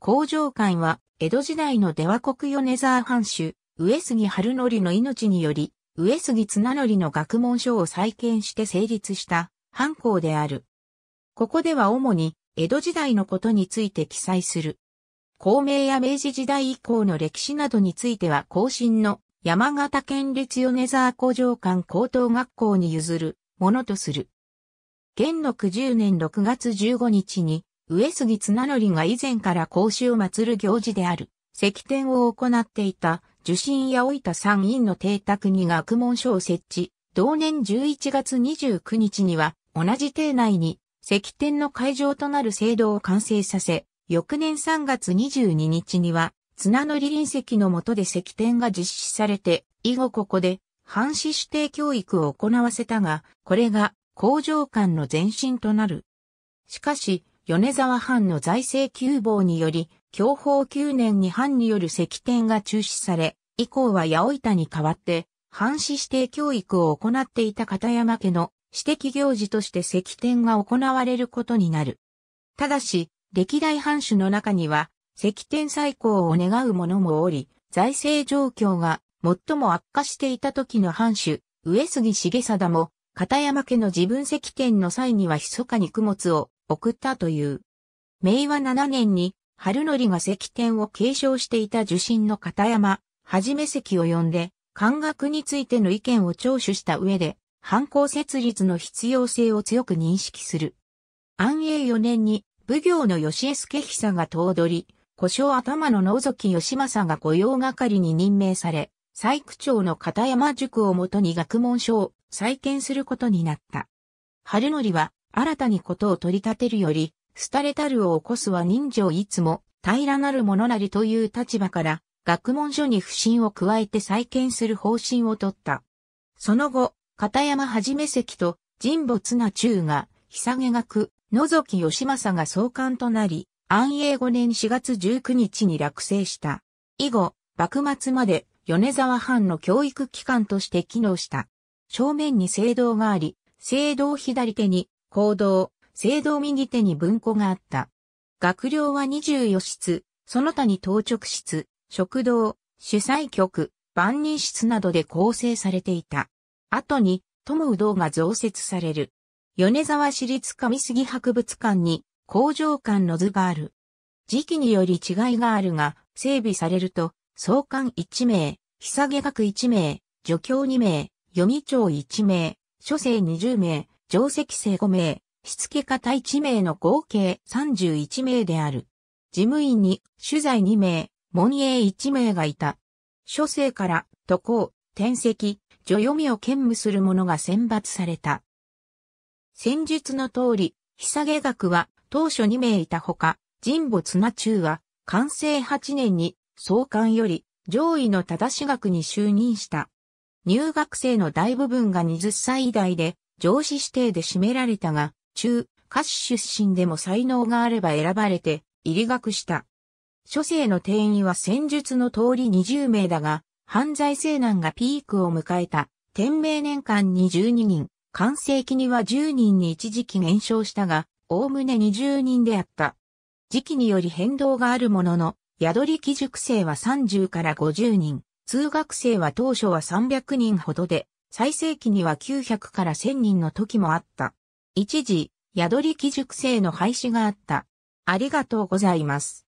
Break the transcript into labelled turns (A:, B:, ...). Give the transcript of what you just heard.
A: 工場館は、江戸時代の出羽国米沢藩主、上杉春則の命により、上杉綱則の学問書を再建して成立した藩校である。ここでは主に江戸時代のことについて記載する。孔明や明治時代以降の歴史などについては後進の山形県立米沢工場館高等学校に譲るものとする。元禄10年6月15日に上杉綱則が以前から孔子を祀る行事である、石典を行っていた、受信や老いた参院の邸宅に学問所を設置、同年11月29日には、同じ邸内に、石典の会場となる聖堂を完成させ、翌年3月22日には、綱則臨石の下で石典が実施されて、以後ここで、藩士指定教育を行わせたが、これが工場間の前身となる。しかし、米沢藩の財政窮乏により、享保9年に藩による石典が中止され、以降は八百板に代わって、藩士指定教育を行っていた片山家の私的行事として石典が行われることになる。ただし、歴代藩主の中には、石典再興を願う者もおり、財政状況が最も悪化していた時の藩主、上杉重貞も、片山家の自分石典の際には密かに供物を送ったという。明和7年に、春則が石典を継承していた受信の片山、はじめ石を呼んで、漢学についての意見を聴取した上で、反抗設立の必要性を強く認識する。安永4年に、武行の吉江助久が頭取、故障頭の野崎義政が御用係に任命され、細区長の片山塾をもとに学問書を再建することになった。春則は、新たにことを取り立てるより、廃れたるを起こすは人情いつも、平らなるものなりという立場から、学問所に不信を加えて再建する方針を取った。その後、片山はじめ関と人没な中が、久下学、野き義政が総監となり、安永5年4月19日に落成した。以後、幕末まで米沢藩の教育機関として機能した。正面に聖堂があり、聖堂左手に行動、聖堂右手に文庫があった。学寮は24室、その他に当直室、食堂、主催局、万人室などで構成されていた。後に、友有道が増設される。米沢市立上杉博物館に工場館の図がある。時期により違いがあるが、整備されると、総館1名、被下学1名、助教2名、読み長1名、書生20名、上席生5名、しつけ方1名の合計31名である。事務員に取材2名、門営1名がいた。諸生から渡航、転籍、女読みを兼務する者が選抜された。戦術の通り、日下学は当初2名いたほか、神保綱中は、完成8年に、総監より、上位の正し学に就任した。入学生の大部分が20歳代で、上司指定で占められたが、中、歌手出身でも才能があれば選ばれて、入学した。諸生の定員は戦術の通り20名だが、犯罪性難がピークを迎えた、天明年間に12人、完成期には10人に一時期減少したが、おおむね20人であった。時期により変動があるものの、宿り木塾生は30から50人、通学生は当初は300人ほどで、最盛期には900から1000人の時もあった。一時、宿り木熟成の廃止があった。ありがとうございます。